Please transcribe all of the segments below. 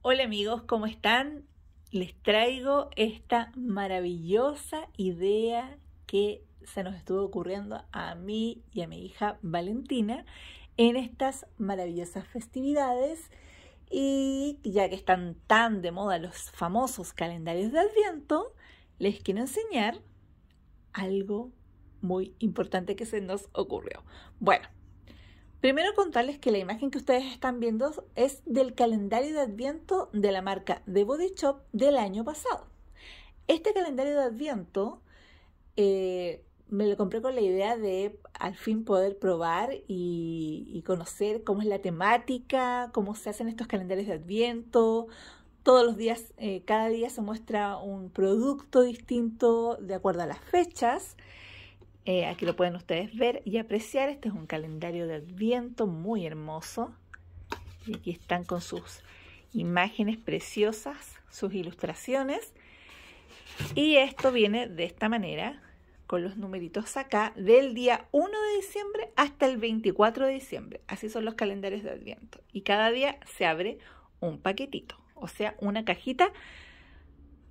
Hola amigos, ¿cómo están? Les traigo esta maravillosa idea que se nos estuvo ocurriendo a mí y a mi hija Valentina en estas maravillosas festividades y ya que están tan de moda los famosos calendarios de Adviento, les quiero enseñar algo muy importante que se nos ocurrió. Bueno, Primero contarles que la imagen que ustedes están viendo es del calendario de Adviento de la marca The Body Shop del año pasado. Este calendario de Adviento eh, me lo compré con la idea de al fin poder probar y, conocer cómo es la temática, cómo se hacen estos calendarios de Adviento, todos los días, eh, cada día se muestra un producto distinto de acuerdo a las fechas eh, aquí lo pueden ustedes ver y apreciar. Este es un calendario de Adviento muy hermoso. Y aquí están con sus imágenes preciosas, sus ilustraciones. Y esto viene de esta manera, con los numeritos acá, del día 1 de diciembre hasta el 24 de diciembre. Así son los calendarios de Adviento. Y cada día se abre un paquetito, o sea, una cajita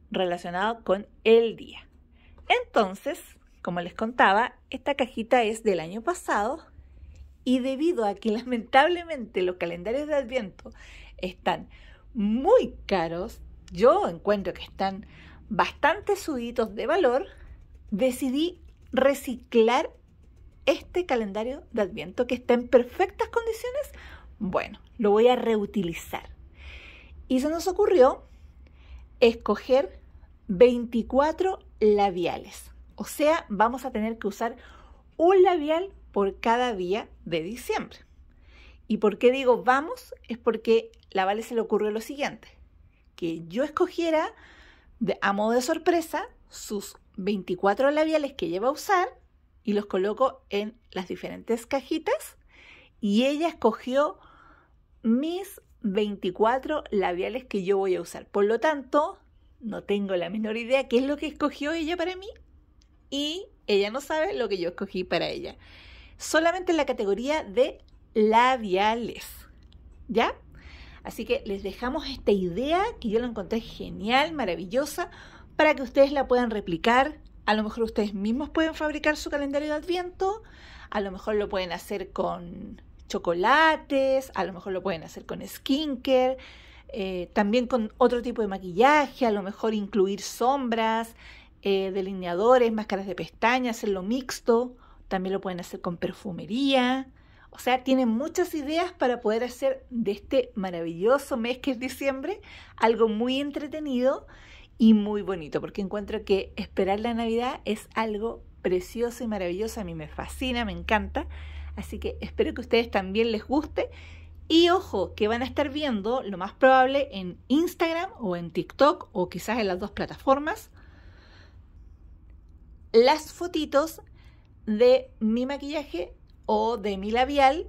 relacionada con el día. Entonces, como les contaba, esta cajita es del año pasado y debido a que lamentablemente los calendarios de Adviento están muy caros, yo encuentro que están bastante suditos de valor, decidí reciclar este calendario de Adviento que está en perfectas condiciones. Bueno, lo voy a reutilizar. Y se nos ocurrió escoger 24 labiales. O sea, vamos a tener que usar un labial por cada día de diciembre. ¿Y por qué digo vamos? Es porque la Vale se le ocurrió lo siguiente, que yo escogiera a modo de sorpresa sus 24 labiales que lleva a usar y los coloco en las diferentes cajitas y ella escogió mis 24 labiales que yo voy a usar. Por lo tanto, no tengo la menor idea qué es lo que escogió ella para mí, y ella no sabe lo que yo escogí para ella. Solamente en la categoría de labiales. ¿Ya? Así que les dejamos esta idea que yo la encontré genial, maravillosa, para que ustedes la puedan replicar. A lo mejor ustedes mismos pueden fabricar su calendario de adviento, a lo mejor lo pueden hacer con chocolates, a lo mejor lo pueden hacer con skincare, eh, también con otro tipo de maquillaje, a lo mejor incluir sombras, eh, delineadores, máscaras de pestañas, hacerlo mixto, también lo pueden hacer con perfumería. O sea, tienen muchas ideas para poder hacer de este maravilloso mes que es diciembre algo muy entretenido y muy bonito, porque encuentro que esperar la Navidad es algo precioso y maravilloso. A mí me fascina, me encanta. Así que espero que a ustedes también les guste. Y ojo, que van a estar viendo lo más probable en Instagram o en TikTok o quizás en las dos plataformas las fotitos de mi maquillaje o de mi labial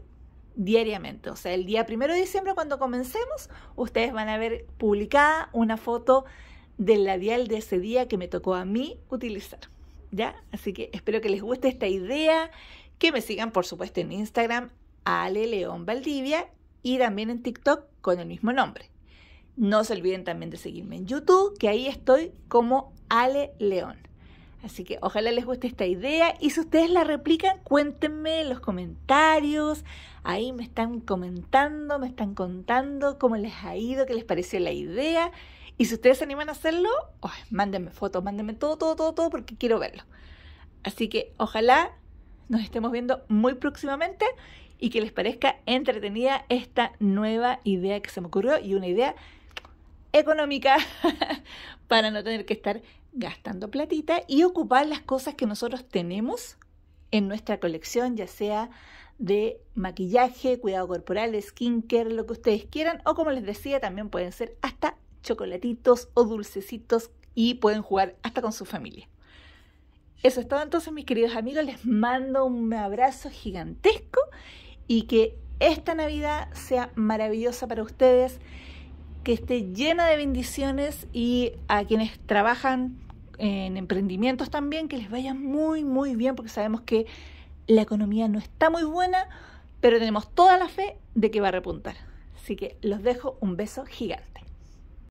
diariamente. O sea, el día primero de diciembre cuando comencemos, ustedes van a ver publicada una foto del labial de ese día que me tocó a mí utilizar. ¿Ya? Así que espero que les guste esta idea, que me sigan por supuesto en Instagram, Ale León Valdivia, y también en TikTok con el mismo nombre. No se olviden también de seguirme en YouTube, que ahí estoy como Ale León. Así que ojalá les guste esta idea y si ustedes la replican, cuéntenme en los comentarios. Ahí me están comentando, me están contando cómo les ha ido, qué les pareció la idea. Y si ustedes se animan a hacerlo, oh, mándenme fotos, mándenme todo, todo, todo, todo, porque quiero verlo. Así que ojalá nos estemos viendo muy próximamente y que les parezca entretenida esta nueva idea que se me ocurrió y una idea económica para no tener que estar gastando platita y ocupar las cosas que nosotros tenemos en nuestra colección, ya sea de maquillaje, cuidado corporal, skincare, lo que ustedes quieran, o como les decía, también pueden ser hasta chocolatitos o dulcecitos y pueden jugar hasta con su familia. Eso es todo entonces, mis queridos amigos, les mando un abrazo gigantesco y que esta Navidad sea maravillosa para ustedes que esté llena de bendiciones y a quienes trabajan en emprendimientos también, que les vaya muy, muy bien, porque sabemos que la economía no está muy buena, pero tenemos toda la fe de que va a repuntar. Así que los dejo un beso gigante.